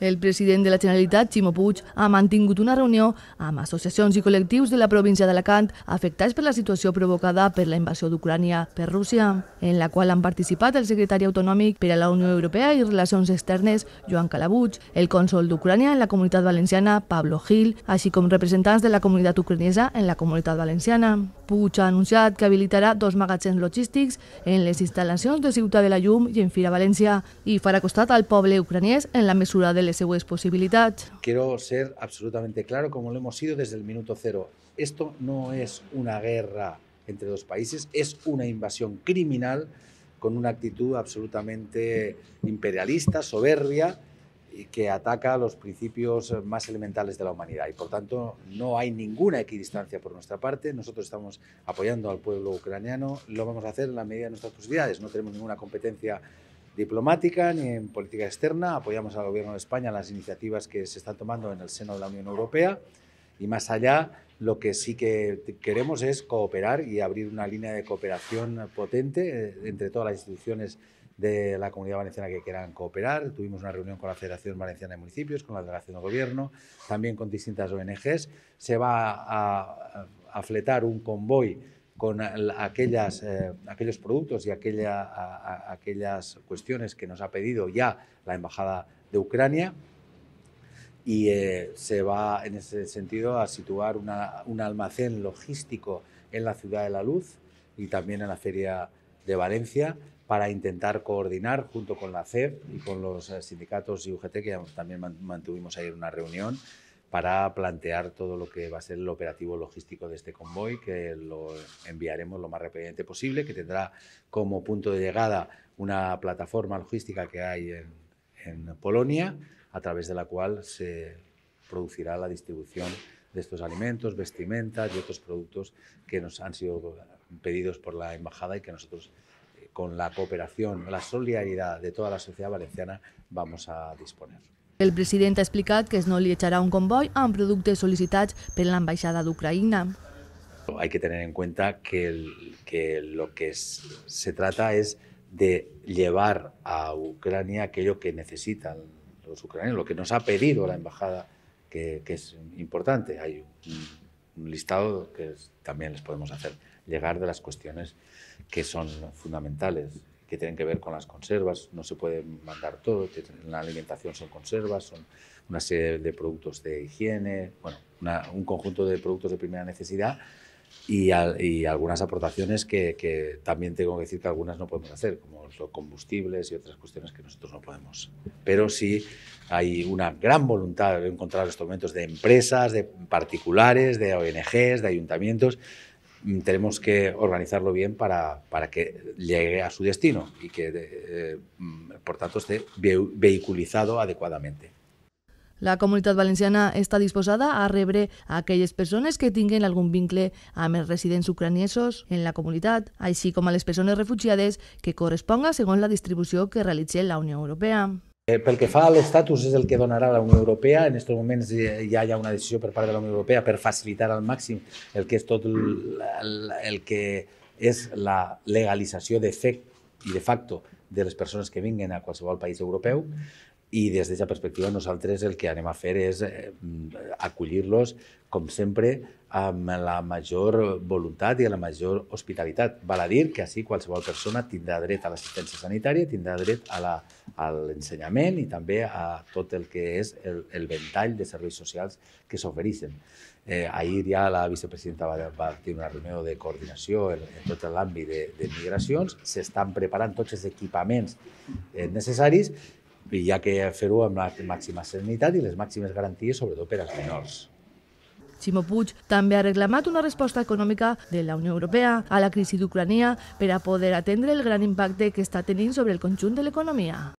El president de la Generalitat, Ximo Puig, ha mantingut una reunió amb associacions i col·lectius de la província d'Alacant afectats per la situació provocada per la invasió d'Ucrània per Rússia, en la qual han participat el secretari autonòmic per a la Unió Europea i Relacions Externes, Joan Calabuig, el cònsol d'Ucrània en la Comunitat Valenciana, Pablo Gil, així com representants de la comunitat ucranesa en la Comunitat Valenciana. Puig ha anunciat que habilitará dos magatzems logístics en las instalaciones de Ciutat de la Llum y en Fira Valencia y farà costar al poble ucranès en la mesura de les seues possibilitats. Quiero ser absolutamente claro, como lo hemos sido desde el minuto cero. Esto no es una guerra entre dos países, es una invasión criminal con una actitud absolutamente imperialista, soberbia, que ataca los principios más elementales de la humanidad y por tanto no hay ninguna equidistancia por nuestra parte. Nosotros estamos apoyando al pueblo ucraniano, lo vamos a hacer en la medida de nuestras posibilidades. No tenemos ninguna competencia diplomática ni en política externa, apoyamos al gobierno de España en las iniciativas que se están tomando en el seno de la Unión Europea y más allá lo que sí que queremos es cooperar y abrir una línea de cooperación potente eh, entre todas las instituciones de la comunidad valenciana que quieran cooperar. Tuvimos una reunión con la Federación Valenciana de Municipios, con la Delegación de Gobierno, también con distintas ONGs. Se va a, afletar fletar un convoy con aquellas, eh, aquellos productos y aquella, aquellas cuestiones que nos ha pedido ya la Embajada de Ucrania. Y eh, se va en ese sentido a situar un almacén logístico en la Ciudad de la Luz y también en la Feria de Valencia para intentar coordinar junto con la CEP y con los eh, sindicatos y UGT, que también mantuvimos ayer una reunión, para plantear todo lo que va a ser el operativo logístico de este convoy, que lo enviaremos lo más rápidamente posible, que tendrá como punto de llegada una plataforma logística que hay en, Polonia, a través de la cual se producirá la distribución de estos alimentos, vestimentas y otros productos que nos han sido pedidos por la embajada y que nosotros con la cooperación, la solidaridad de toda la sociedad valenciana vamos a disponer. El presidente ha explicado que es no li echará un convoy amb productes la Embajada de Ucrania. Hay que tener en cuenta que, el, que lo que se trata es de llevar a Ucrania aquello que necesitan los ucranianos, lo que nos ha pedido la embajada, que, que es importante. Hay un, un listado que también les podemos hacer llegar de las cuestiones que son fundamentales, que tienen que ver con las conservas. No se puede mandar todo, la alimentación son conservas, son una serie de productos de higiene, bueno, un conjunto de productos de primera necesidad y, algunas aportaciones que, también tengo que decir que algunas no podemos hacer, como los combustibles y otras cuestiones que nosotros no podemos. Pero sí hay una gran voluntad de encontrar estos momentos de empresas, de particulares, de ONGs, de ayuntamientos. Mm, tenemos que organizarlo bien para, para que llegue a su destino y que, eh, mm, por tanto, esté vehiculizado adecuadamente. La comunitat valenciana està disposada a rebre a aquelles persones que tinguin algun vincle amb els residents ucraniesos en la comunitat, així com a les persones refugiades que corresponga segons la distribució que realitzi la Unió Europea. Eh, pel que fa a l'estatus és el que donarà la Unió Europea. En aquests moments eh, ja hi ha una decisió per part de la Unió Europea per facilitar al màxim el que és tot el, el que és la legalització de fet i de facto de les persones que vinguin a qualsevol país europeu. I des d'aquesta perspectiva nosaltres el que anem a fer és eh, acollir-los, com sempre, amb la major voluntat i la major hospitalitat. Val a dir que així qualsevol persona tindrà dret a l'assistència sanitària, tindrà dret a l'ensenyament i també a tot el que és el, el ventall de serveis socials que s'ofereixen. Eh, ahir ja la vicepresidenta va, va tenir una reunió de coordinació en, en tot l'àmbit de, de migracions. S'estan preparant tots els equipaments eh, necessaris i hi ha que fer-ho amb la màxima serenitat i les màximes garanties, sobretot per als menors. Ximo Puig també ha reclamat una resposta econòmica de la Unió Europea a la crisi d'Ucrania per a poder atendre el gran impacte que està tenint sobre el conjunt de l'economia.